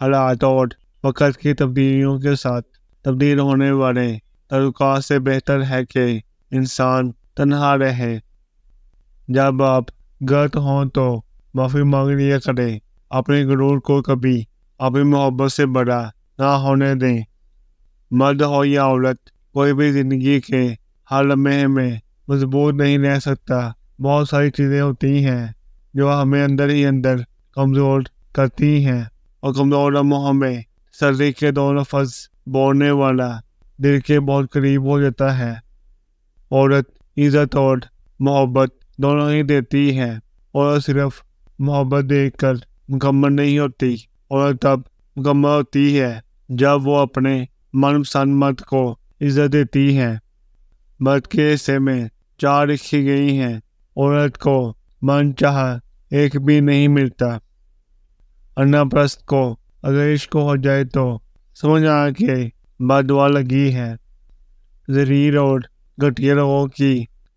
हालात और वक़्त की तब्दीलियों के साथ तब्दील होने वाले तरुका से बेहतर है कि इंसान तनहा रहे जब आप गलत हों तो माफ़ी मांग लिया करें अपने गुरूर को कभी अपनी मोहब्बत से बड़ा ना होने दें मर्द हो या औरत कोई भी ज़िंदगी के हर लम्हे में मजबूत नहीं रह सकता बहुत सारी चीज़ें होती हैं जो हमें अंदर ही अंदर कमज़ोर करती हैं और कमजोर में सर्दी के दोनों फर्ज बोलने वाला दिल के बहुत करीब हो जाता है औरत इज्जत और मोहब्बत दोनों ही देती है और सिर्फ मोहब्बत देखकर मुकम्मल नहीं होती औरत तब मुकम्मल होती है जब वो अपने मनपसंद मत को इज्जत देती है मत के हिस्से में चार रखी गई हैं औरत को मन चाह एक भी नहीं मिलता अन्नाप्रस्थ को अगर इश्क हो जाए तो समझ आया कि बदवा लगी है जरी रोड घटिया लोगों की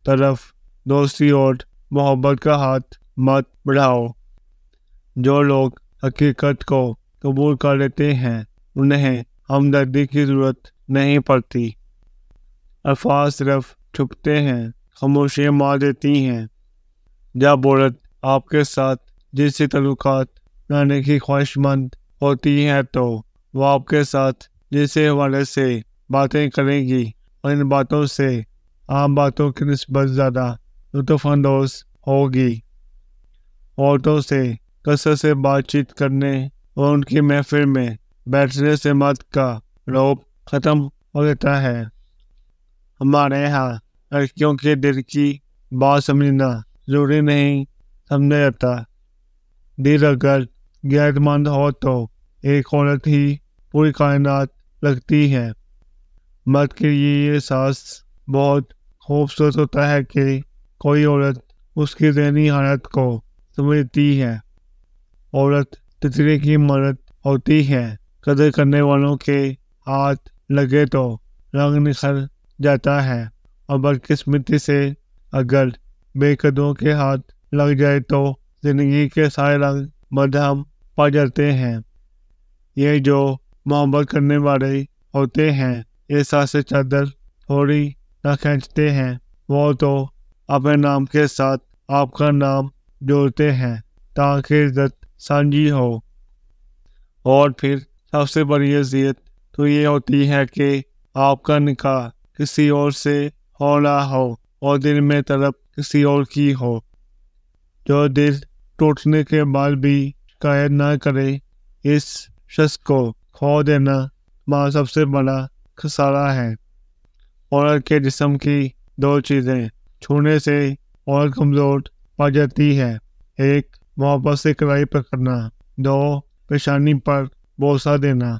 तरफ दोस्ती और मोहब्बत का हाथ मत बढ़ाओ जो लोग हकीकत को कबूल कर लेते हैं उन्हें हमदर्दी की ज़रूरत नहीं पड़ती अल्फाज सिर्फ छुपते हैं खामोशियाँ मार देती हैं जब औरत आपके साथ जिनसे तल्लुकात रहने की ख्वाहिशमंद होती हैं तो वो आपके साथ जैसे हवाले से बातें करेंगी और इन बातों से आम बातों की नस्बत ज़्यादा लुफानंदोज होगी औरतों से कसर से बातचीत करने और उनकी महफिल में बैठने से मत का रोप ख़त्म हो जाता है हमारे यहाँ लड़कियों के दिल की बात समझना ज़रूरी नहीं समझा जाता दिल अगर गैरतमंद हो तो एक औरत ही पूरी कायनात लगती है मर्द के लिए ये एहसास बहुत खूबसूरत होता है कि कोई औरत उसकी दैनी हालत को समझती है औरत तितरे की मदद होती है कदर करने वालों के हाथ लगे तो रंग निखर जाता है और बदकिस्मती से अगर बेकदों के हाथ लग जाए तो ज़िंदगी के सारे रंग मदहम जाते हैं ये जो मोहब्बत करने वाले होते हैं ये सास चादर थोड़ी न खींचते हैं वो तो अपने नाम के साथ आपका नाम जोड़ते हैं ताकि इज्जत साझी हो और फिर सबसे बड़ी अजियत तो ये होती है कि आपका निकाह किसी और से होना हो और दिल में तरफ किसी और की हो जो दिल टूटने के बाद भी कायर न करे इस शख्स को खो देना माँ सबसे बड़ा खसारा है औरत के जिसम की दो चीज़ें छूने से और कमज़ोर पड़ जाती है एक मोहब्बत से कड़ाई पकड़ना दो पेशानी पर बोसा देना